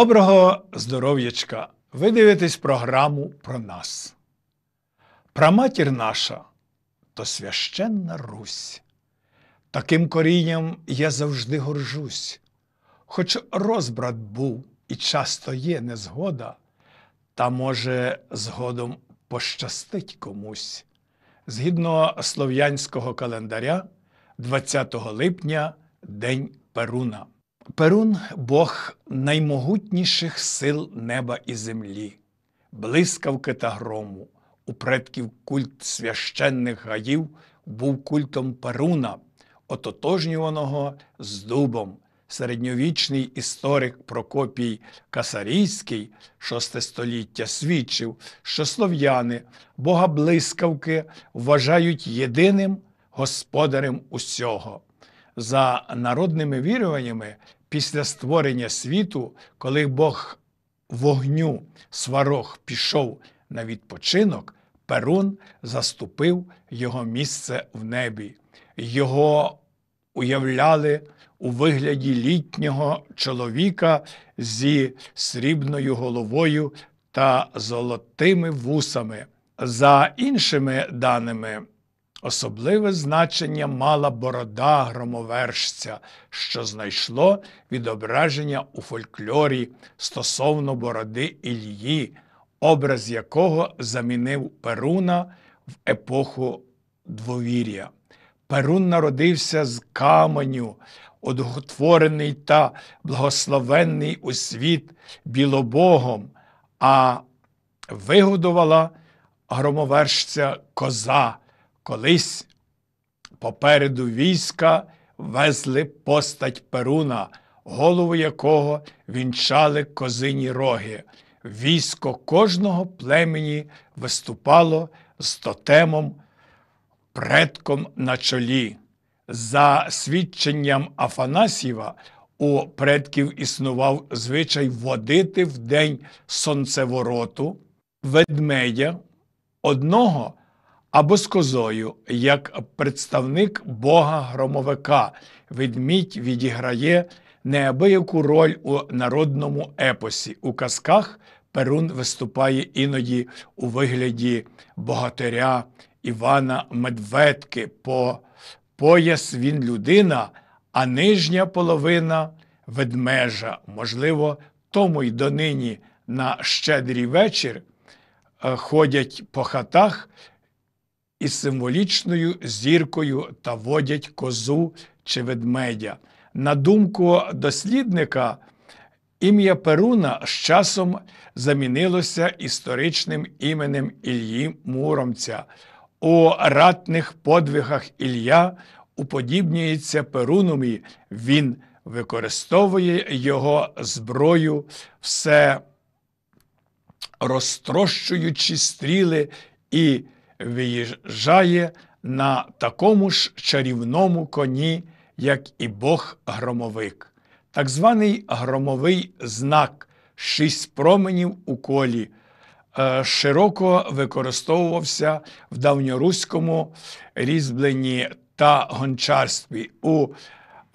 Доброго здоров'ячка! Ви дивитесь програму про нас. Праматір наша то священна Русь. Таким корінням я завжди горжусь, хоч розбрат був і часто є незгода, та, може, згодом пощастить комусь. Згідно слов'янського календаря, 20 липня День Перуна. Перун Бог наймогутніших сил неба і землі, блискавки та грому, у предків культ священних гаїв був культом Перуна, ототожнюваного з дубом. Середньовічний історик Прокопій Касарійський VI століття свідчив, що слов'яни, бога блискавки, вважають єдиним господарем усього за народними віруваннями після створення світу, коли Бог вогню сварог пішов на відпочинок, Перун заступив його місце в небі. Його уявляли у вигляді літнього чоловіка зі срібною головою та золотими вусами. За іншими даними, Особливе значення мала борода громовершця, що знайшло відображення у фольклорі стосовно бороди Ільї, образ якого замінив Перуна в епоху двовір'я. Перун народився з каменю, одухотворений та благословенний у світ білобогом, а вигодувала громовершця коза. Колись попереду війська везли постать Перуна, голову якого вінчали козині роги. Військо кожного племені виступало з тотемом, предком на чолі. За свідченням Афанасіва, у предків існував звичай водити в день сонцевороту, ведмедя, одного або з козою, як представник Бога громовика, ведмідь відіграє неабияку роль у народному епосі. У казках Перун виступає іноді у вигляді богатиря Івана Медведки. По пояс він людина, а нижня половина ведмежа. Можливо, тому й донині на щедрий вечір е, ходять по хатах із символічною зіркою та водять козу чи ведмедя. На думку дослідника, ім'я Перуна з часом замінилося історичним іменем Ільї Муромця. У ратних подвигах Ілля уподібнюється Перунумі, він використовує його зброю, все розтрощуючи стріли і виїжджає на такому ж чарівному коні, як і Бог громовик. Так званий громовий знак, шість променів у колі, е, широко використовувався в давньоруському різьбленні та гончарстві. у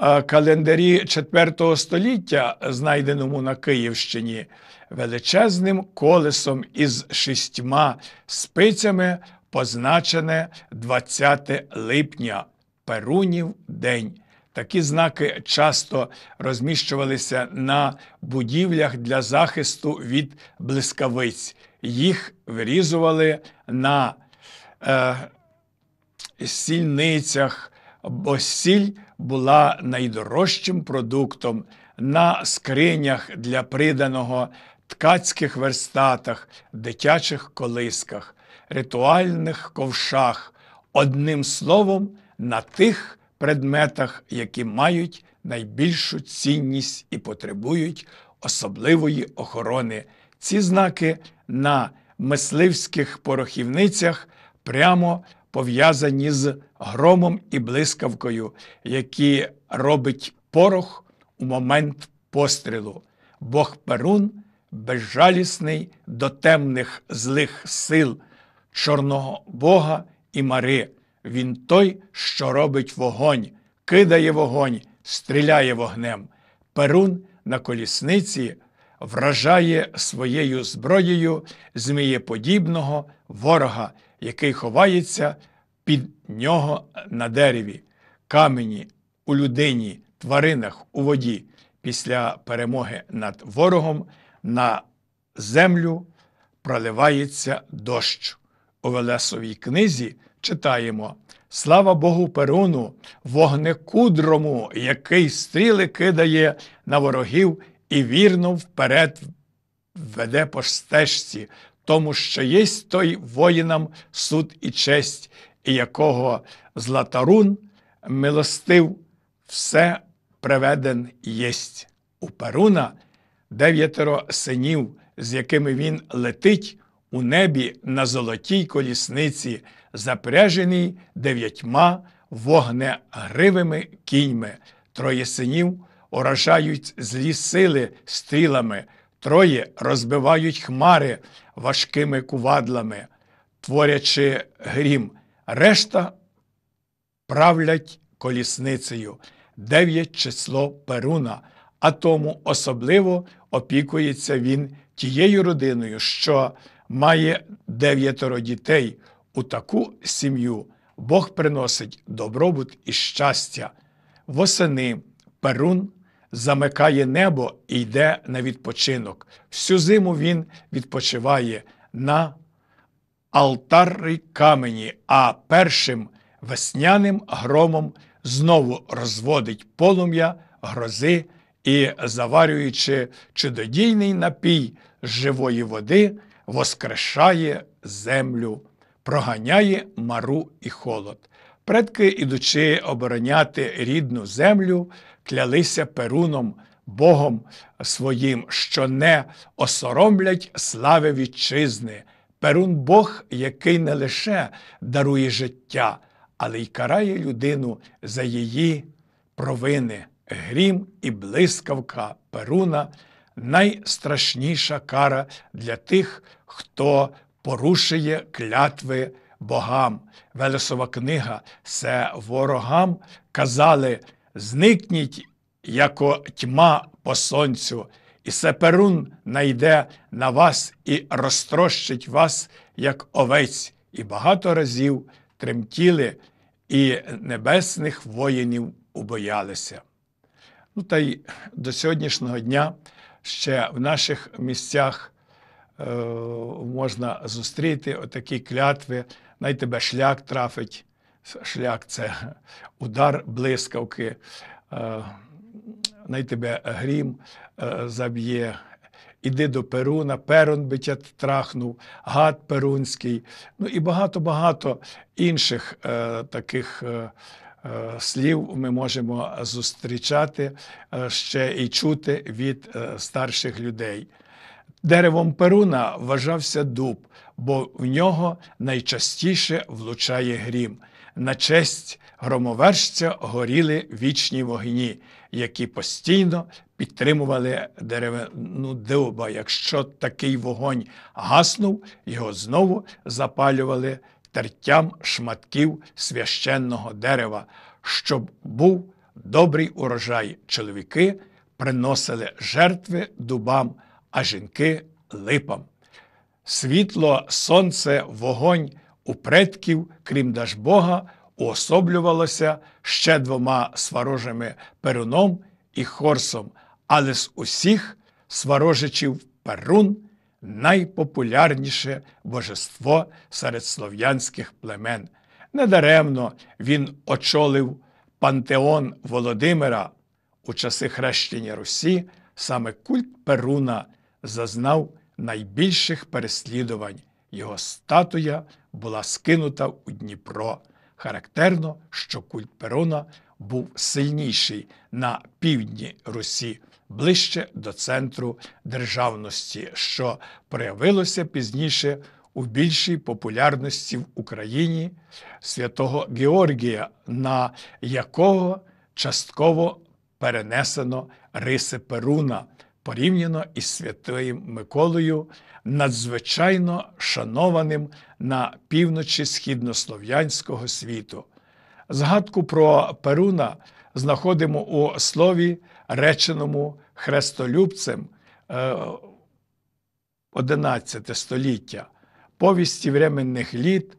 е, Календарі IV століття, знайденому на Київщині, величезним колесом із шістьма спицями позначене 20 липня Перунів день. Такі знаки часто розміщувалися на будівлях для захисту від блискавиць. Їх вирізували на е, сільницях, бо сіль була найдорожчим продуктом, на скринях для приданого, ткацьких верстатах, дитячих колисках ритуальних ковшах, одним словом, на тих предметах, які мають найбільшу цінність і потребують особливої охорони. Ці знаки на мисливських порохівницях прямо пов'язані з громом і блискавкою, які робить порох у момент пострілу. Бог Перун безжалісний до темних злих сил чорного бога і мари. Він той, що робить вогонь, кидає вогонь, стріляє вогнем. Перун на колісниці вражає своєю зброєю змієподібного ворога, який ховається під нього на дереві, камені у людині, тваринах у воді. Після перемоги над ворогом на землю проливається дощ. У Велесовій книзі читаємо Слава Богу Перуну, вогнекудрому, який стріли кидає на ворогів і вірно вперед веде по стежці, тому що єсть той воїнам суд і честь, і якого Златарун милостив, все приведен єсть. У Перуна дев'ятеро синів, з якими він летить у небі на золотій колісниці, запряжений дев'ятьма вогнегривими кіньми. Троє синів урожають злі сили стрілами, троє розбивають хмари важкими кувадлами, творячи грім, решта правлять колісницею, дев'ять число перуна. А тому особливо опікується він тією родиною, що має дев'ятеро дітей. У таку сім'ю Бог приносить добробут і щастя. Восени Перун замикає небо і йде на відпочинок. Всю зиму він відпочиває на алтарі камені, а першим весняним громом знову розводить полум'я, грози і, заварюючи чудодійний напій живої води воскрешає землю, проганяє мару і холод. Предки, ідучи обороняти рідну землю, клялися Перуном, Богом своїм, що не осоромлять слави вітчизни. Перун Бог, який не лише дарує життя, але й карає людину за її провини. Грім і блискавка Перуна найстрашніша кара для тих, хто порушує клятви богам. Велесова книга це ворогам казали зникніть, яко тьма по сонцю, і сеперун найде на вас і розтрощить вас, як овець, і багато разів тремтіли і небесних воїнів убоялися. Ну та й до сьогоднішнього дня ще в наших місцях Е, можна зустріти отакі клятви, най тебе шлях трафить. Шлях це удар блискавки, е, най тебе грім е, заб'є. Іди до Перуна, Перун би тя трахнув, гад Перунський, ну і багато-багато інших е, таких е, слів ми можемо зустрічати е, ще і чути від е, старших людей. Деревом Перуна вважався дуб, бо в нього найчастіше влучає грім. На честь громовершця горіли вічні вогні, які постійно підтримували деревину дуба. Якщо такий вогонь гаснув, його знову запалювали тертям шматків священного дерева, щоб був добрий урожай. Чоловіки приносили жертви дубам а жінки липам. Світло, сонце, вогонь у предків, крім Дажбога, уособлювалося ще двома сварожими перуном і хорсом, але з усіх сварожичів перун найпопулярніше божество серед слов'янських племен. Недаремно він очолив пантеон Володимира у часи хрещення Русі, саме культ Перуна зазнав найбільших переслідувань. Його статуя була скинута у Дніпро. Характерно, що культ Перона був сильніший на півдні Русі, ближче до центру державності, що проявилося пізніше у більшій популярності в Україні святого Георгія, на якого частково перенесено риси Перуна, порівняно із Святим Миколою, надзвичайно шанованим на півночі східнослов'янського світу. Згадку про Перуна знаходимо у слові, реченому хрестолюбцем 11 е, століття, повісті временних літ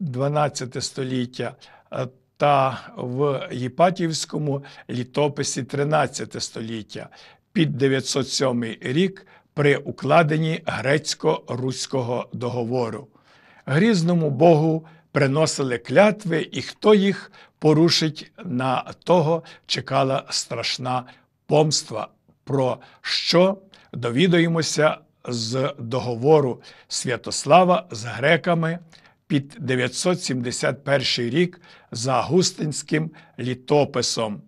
12 е, століття. Е, та в Єпатівському літописі 13 століття під 907 рік при укладенні грецько-руського договору. Грізному Богу приносили клятви, і хто їх порушить, на того чекала страшна помства, про що довідуємося з договору Святослава з греками під 971 рік за Густинським літописом.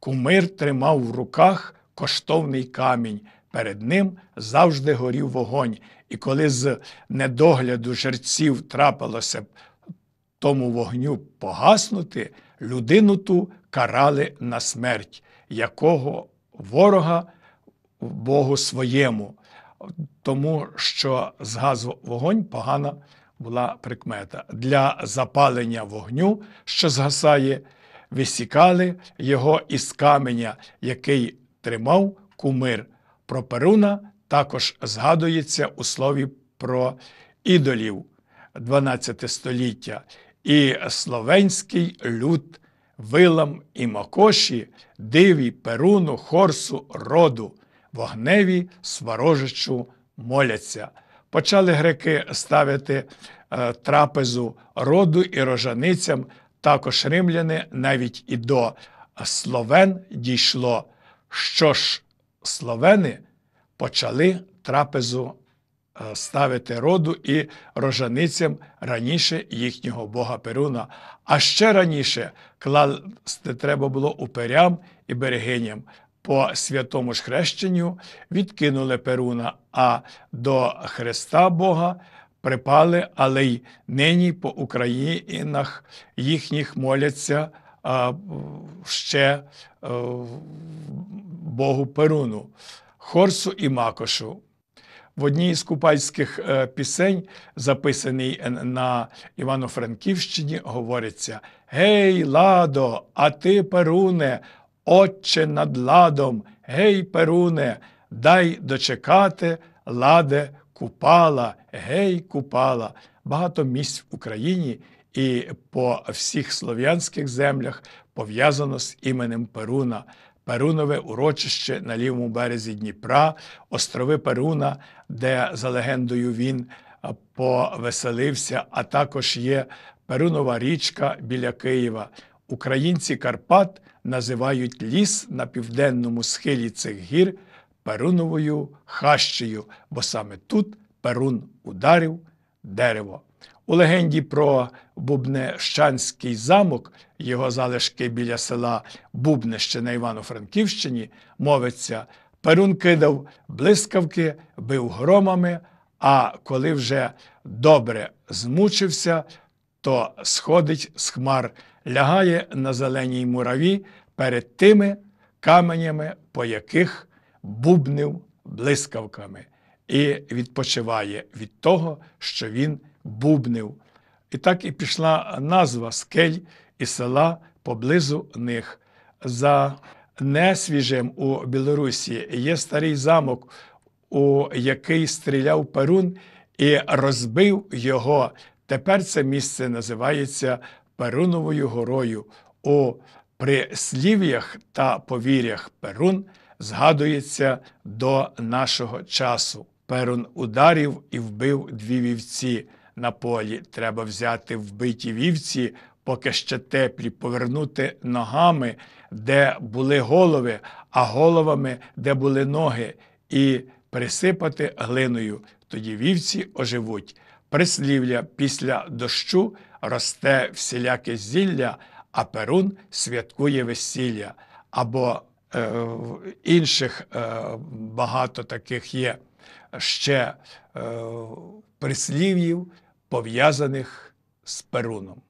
Кумир тримав в руках коштовний камінь. Перед ним завжди горів вогонь, і коли з недогляду жерців трапилося б тому вогню погаснути, людину ту карали на смерть, якого ворога Богу своєму, тому що з вогонь погана була прикмета. Для запалення вогню, що згасає, висікали його із каменя, який тримав кумир. Про Перуна також згадується у слові про ідолів 12 століття, і словенський люд вилам і макоші, диві Перуну, хорсу, роду, вогневі сварожичу моляться. Почали греки ставити е, трапезу роду і рожаницям, також римляни навіть і до словен дійшло. Що ж, словени почали трапезу е, ставити роду і рожаницям раніше їхнього бога Перуна, а ще раніше класти треба було уперям і берегиням. По святому ж хрещенню відкинули Перуна, а до Христа Бога припали, але й нині по Українах їхніх моляться ще е, Богу Перуну, Хорсу і Макошу. В одній із купальських е, пісень, записаній на Івано-Франківщині, говориться: Гей, ладо, а ти, Перуне, отче над ладом, гей, Перуне, дай дочекати ладе купала, гей, купала. Багато місць в Україні і по всіх слов'янських землях пов'язано з іменем Перуна. Перунове урочище на лівому березі Дніпра, острови Перуна, де, за легендою, він повеселився, а також є Перунова річка біля Києва. Українці Карпат називають ліс на південному схилі цих гір Перуновою хащею, бо саме тут Перун ударив дерево. У легенді про Бубнещанський замок, його залишки біля села Бубнище на Івано-Франківщині, мовиться, Перун кидав блискавки, бив громами, а коли вже добре змучився, то сходить з хмар, лягає на зеленій мураві перед тими каменями, по яких бубнив блискавками, і відпочиває від того, що він бубнив. І так і пішла назва скель і села поблизу них. За несвіжим у Білорусі є старий замок, у який стріляв Перун і розбив його. Тепер це місце називається Перуновою горою. У прислів'ях та повір'ях Перун згадується до нашого часу. Перун ударів і вбив дві вівці на полі. Треба взяти вбиті вівці, поки ще теплі, повернути ногами, де були голови, а головами, де були ноги, і присипати глиною. Тоді вівці оживуть. прислівля. після дощу росте всіляке зілля, а перун святкує весілля. Або е, інших е, багато таких є ще е, прислів'їв пов'язаних з Перуном.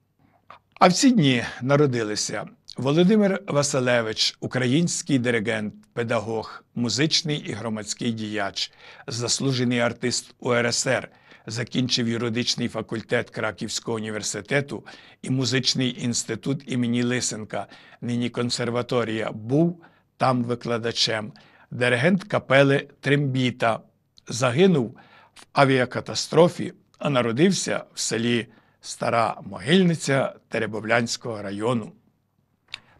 А в ці дні народилися Володимир Василевич, український диригент, педагог, музичний і громадський діяч, заслужений артист УРСР. Закінчив юридичний факультет Краківського університету і музичний інститут імені Лисенка, нині консерваторія, був там викладачем, диригент капели Трембіта, загинув в авіакатастрофі а народився в селі Стара Могильниця Теребовлянського району.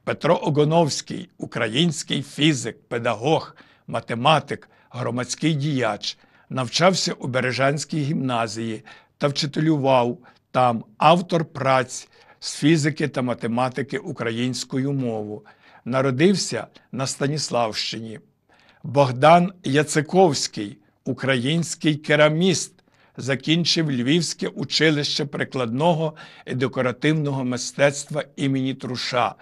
Петро Огоновський, український фізик, педагог, математик, громадський діяч, навчався у Бережанській гімназії та вчителював там автор праць з фізики та математики українською мову. Народився на Станіславщині. Богдан Яциковський, український кераміст, закінчив Львівське училище прикладного і декоративного мистецтва імені Труша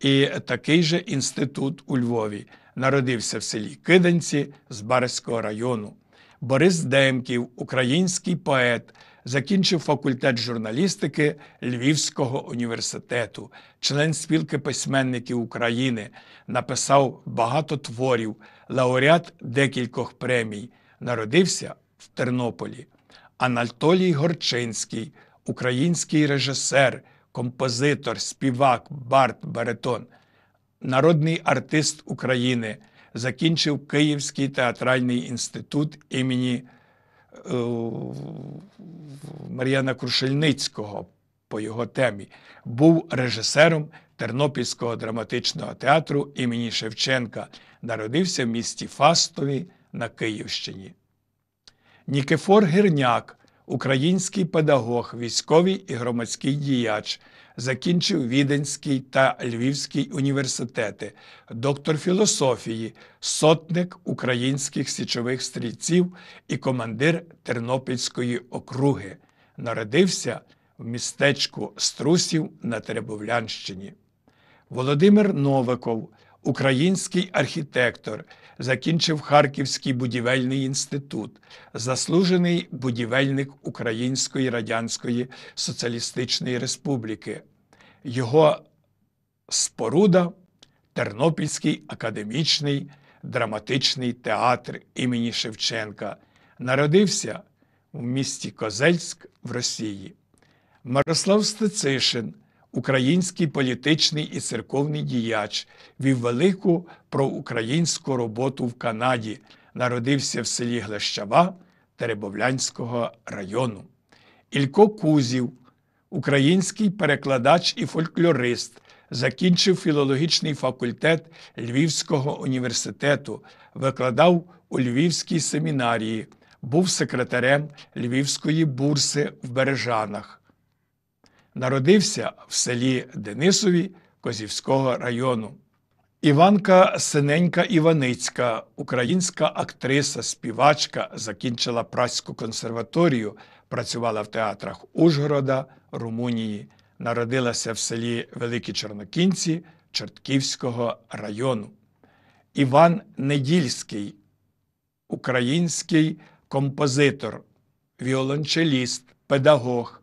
і такий же інститут у Львові. Народився в селі Киданці з Барського району. Борис Демків, український поет, закінчив факультет журналістики Львівського університету, член спілки письменників України, написав багато творів, лауреат декількох премій. Народився в Тернополі. Анатолій Горчинський, український режисер, композитор, співак, Барт баритон, народний артист України, закінчив Київський театральний інститут імені е, Мар'яна Крушельницького по його темі, був режисером Тернопільського драматичного театру імені Шевченка. Народився в місті Фастові на Київщині. Нікифор Гірняк, український педагог, військовий і громадський діяч, закінчив Віденський та Львівський університети, доктор філософії, сотник українських січових стрільців і командир Тернопільської округи. Народився в містечку Струсів на Теребовлянщині. Володимир Новиков, український архітектор, закінчив Харківський будівельний інститут, заслужений будівельник Української Радянської Соціалістичної Республіки. Його споруда Тернопільський академічний драматичний театр імені Шевченка. Народився в місті Козельськ в Росії. Мирослав Стецишин український політичний і церковний діяч, вів велику проукраїнську роботу в Канаді, народився в селі Глещава Теребовлянського району. Ілько Кузів, український перекладач і фольклорист, закінчив філологічний факультет Львівського університету, викладав у Львівській семінарії, був секретарем Львівської бурси в Бережанах. Народився в селі Денисові Козівського району. Іванка Синенька Іваницька, українська актриса, співачка, закінчила Праську консерваторію, працювала в театрах Ужгорода, Румунії, народилася в селі Великі Чорнокінці Чортківського району. Іван Недільський, український композитор, віолончеліст, педагог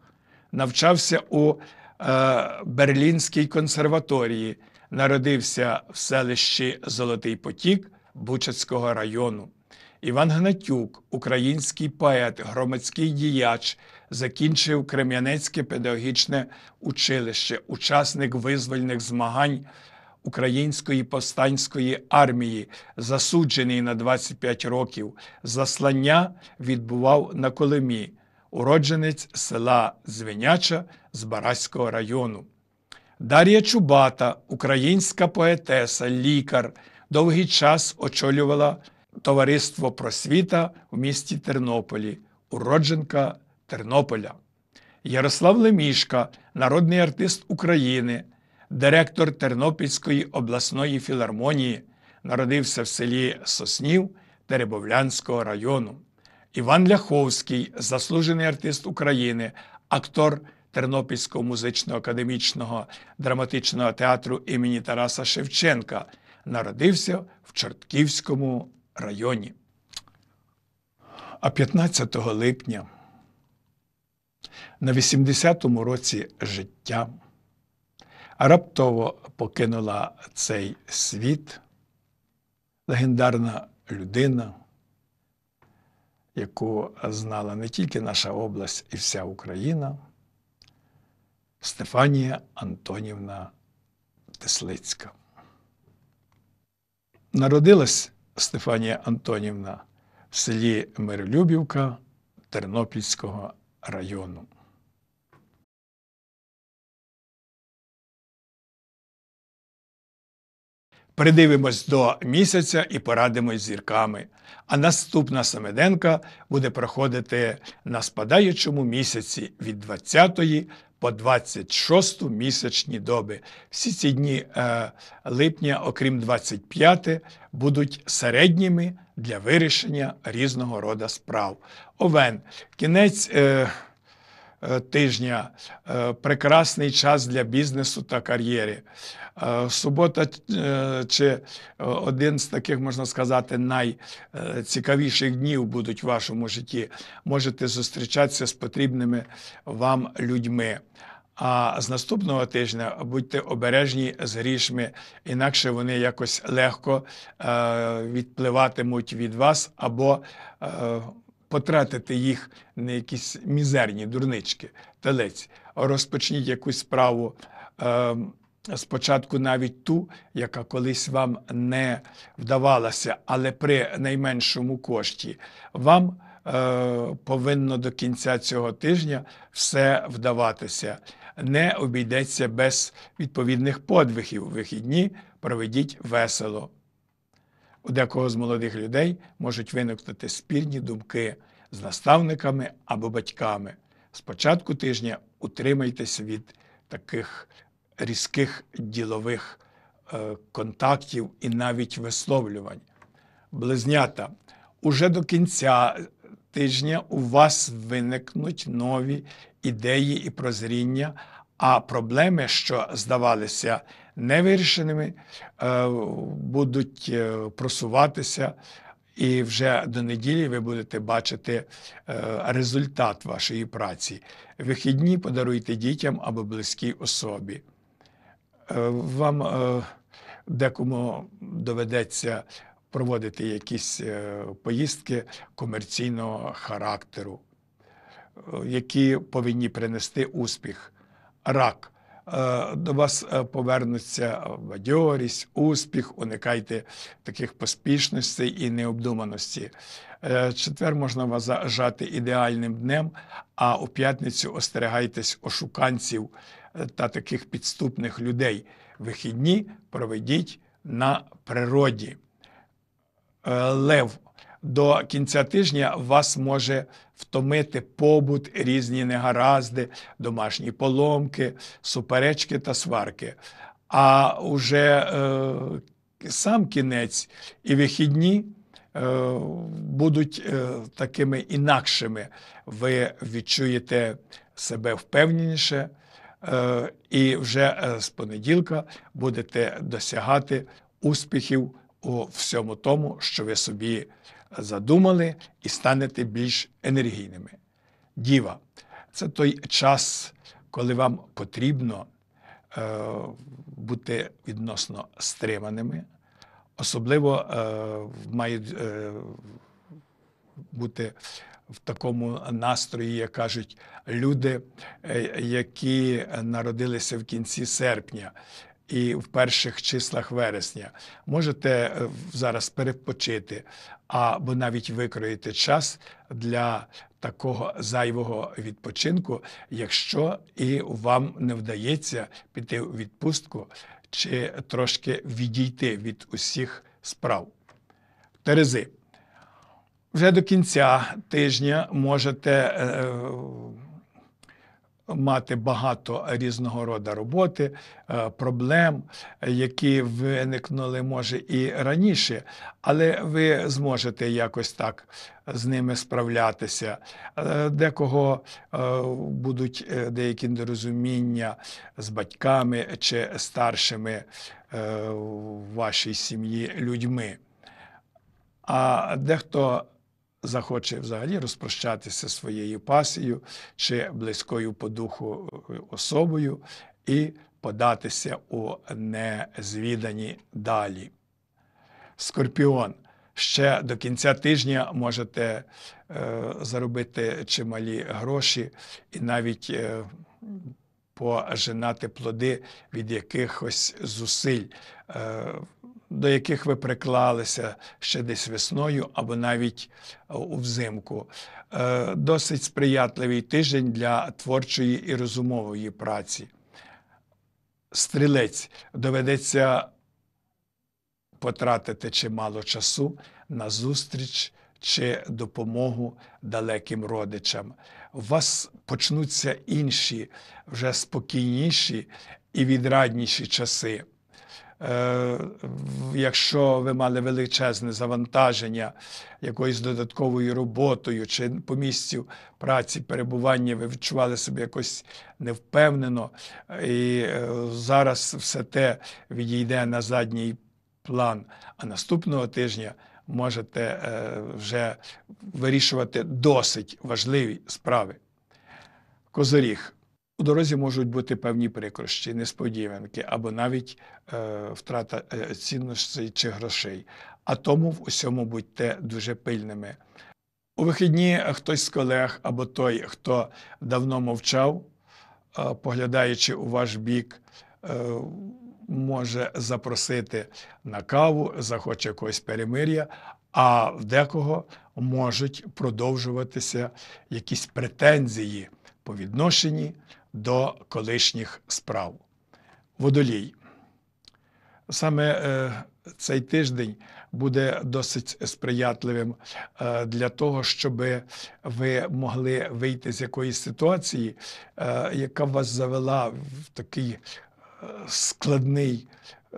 навчався у е, Берлінській консерваторії, народився в селищі Золотий Потік Бучацького району. Іван Гнатюк, український поет, громадський діяч, закінчив Крем'янецьке педагогічне училище, учасник визвольних змагань Української повстанської армії, засуджений на 25 років. Заслання відбував на Колимі уродженець села Звеняча з Бараського району. Дар'я Чубата, українська поетеса, лікар, довгий час очолювала товариство просвіта в місті Тернополі, уродженка Тернополя. Ярослав Лемішка, народний артист України, директор Тернопільської обласної філармонії, народився в селі Соснів Теребовлянського району. Іван Ляховський, заслужений артист України, актор Тернопільського музично-академічного драматичного театру імені Тараса Шевченка, народився в Чортківському районі. А 15 липня на 80-му році життя раптово покинула цей світ легендарна людина яку знала не тільки наша область і вся Україна, Стефанія Антонівна Теслицька. Народилась Стефанія Антонівна в селі Миролюбівка Тернопільського району. Придивимось до місяця і порадимось зірками. А наступна Семеденка буде проходити на спадаючому місяці від 20 по 26 місячні доби. Всі ці дні е, липня, окрім 25, будуть середніми для вирішення різного роду справ. Овен, кінець. Е, Е, тижня е, прекрасний час для бізнесу та кар'єри. Е, субота чи один з таких, можна сказати, найцікавіших днів будуть в вашому житті. Можете зустрічатися з потрібними вам людьми. А з наступного тижня будьте обережні з грішми, інакше вони якось легко відпливатимуть від вас або потратити їх на якісь мізерні дурнички, телець, розпочніть якусь справу. Е, Спочатку навіть ту, яка колись вам не вдавалася, але при найменшому кошті, вам е, повинно до кінця цього тижня все вдаватися. Не обійдеться без відповідних подвигів. Вихідні проведіть весело. У декого з молодих людей можуть виникнути спірні думки з наставниками або батьками. З початку тижня утримайтеся від таких різких ділових е, контактів і навіть висловлювань. Близнята, уже до кінця тижня у вас виникнуть нові ідеї і прозріння, а проблеми, що здавалися невирішеними, е, будуть е, просуватися. І вже до неділі ви будете бачити е, результат вашої праці. Вихідні подаруйте дітям або близькій особі. Вам декому доведеться проводити якісь поїздки комерційного характеру, які повинні принести успіх. Рак. Е, до вас е, повернуться бадьорість, успіх, уникайте таких поспішностей і необдуманості. Е, четвер можна вважати ідеальним днем, а у п'ятницю остерегайтесь ошуканців та таких підступних людей. Вихідні проведіть на природі. Лев до кінця тижня вас може втомити побут, різні негаразди, домашні поломки, суперечки та сварки. А уже е, сам кінець і вихідні. Е, будуть е, такими інакшими, ви відчуєте себе впевненіше, е, і вже з понеділка будете досягати успіхів у всьому тому, що ви собі задумали і станете більш енергійними. Діва це той час, коли вам потрібно е, бути відносно стриманими, особливо е, мають е, бути в такому настрої, як кажуть люди, е, які народилися в кінці серпня, і в перших числах вересня. Можете е, зараз перепочити або навіть викроїти час для такого зайвого відпочинку, якщо і вам не вдається піти у відпустку чи трошки відійти від усіх справ. Терези. Вже до кінця тижня можете е, мати багато різного роду роботи, е, проблем, які виникнули, може, і раніше, але ви зможете якось так з ними справлятися. Е, декого е, будуть деякі нерозуміння з батьками чи старшими в вашій сім'ї людьми. А дехто захоче взагалі розпрощатися своєю пасією чи близькою по духу е, особою і податися у незвідані далі. Скорпіон. Ще до кінця тижня можете е, заробити чималі гроші і навіть е, пожинати плоди від якихось зусиль. Е, до яких ви приклалися ще десь весною або навіть е, у взимку. Е, досить сприятливий тиждень для творчої і розумової праці. Стрілець доведеться потратити чимало часу на зустріч чи допомогу далеким родичам. У вас почнуться інші, вже спокійніші і відрадніші часи. Е, якщо ви мали величезне завантаження якоюсь додатковою роботою чи по місцю праці перебування, ви відчували себе якось невпевнено, і е, зараз все те відійде на задній план. А наступного тижня можете е, вже вирішувати досить важливі справи. Козоріг. У дорозі можуть бути певні прикрощі, несподіванки або навіть е, втрата е, цінностей чи грошей. А тому в усьому будьте дуже пильними. У вихідні хтось з колег або той, хто давно мовчав, е, поглядаючи у ваш бік, е, може запросити на каву, захоче якогось перемир'я, а в декого можуть продовжуватися якісь претензії по відношенні до колишніх справ. Водолій. Саме е, цей тиждень буде досить сприятливим е, для того, щоб ви могли вийти з якоїсь ситуації, е, яка вас завела в такий складний,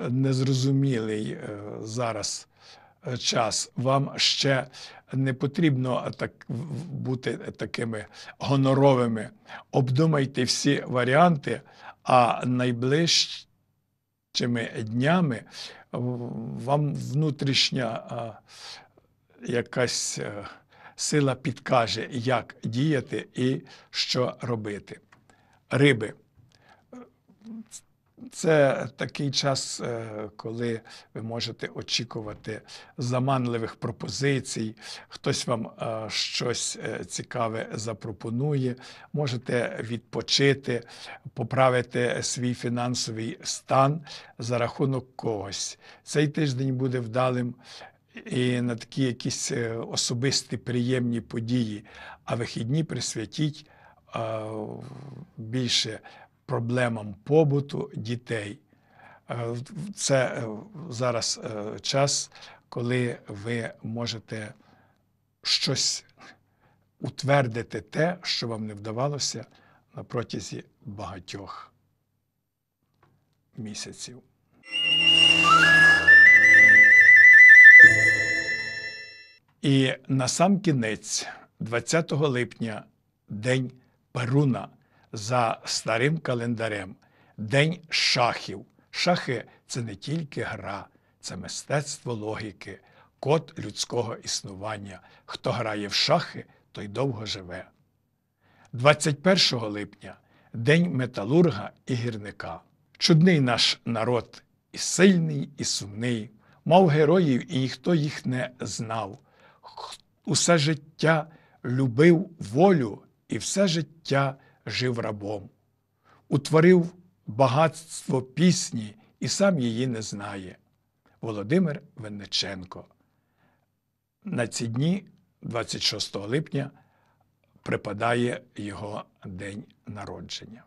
незрозумілий зараз Е, час. Вам ще не потрібно так бути такими гоноровими. Обдумайте всі варіанти, а найближчими днями вам внутрішня е, якась е, сила підкаже, як діяти і що робити. Риби. Це такий час, е, коли ви можете очікувати заманливих пропозицій, хтось вам е, щось е, цікаве запропонує, можете відпочити, поправити свій фінансовий стан за рахунок когось. Цей тиждень буде вдалим. І на такі якісь особисті приємні події, а вихідні присвятіть більше проблемам побуту дітей. Е, це е, зараз е, час, коли ви можете щось утвердити те, що вам не вдавалося на протязі багатьох місяців. І на сам кінець, 20 липня, день Перуна за старим календарем День шахів. Шахи це не тільки гра, це мистецтво логіки, код людського існування. Хто грає в шахи, той довго живе. 21 липня День металурга і гірника. Чудний наш народ, і сильний, і сумний, мав героїв, і ніхто їх не знав. Усе життя любив волю і все життя жив рабом, утворив багатство пісні і сам її не знає. Володимир Винниченко. На ці дні, 26 липня, припадає його день народження.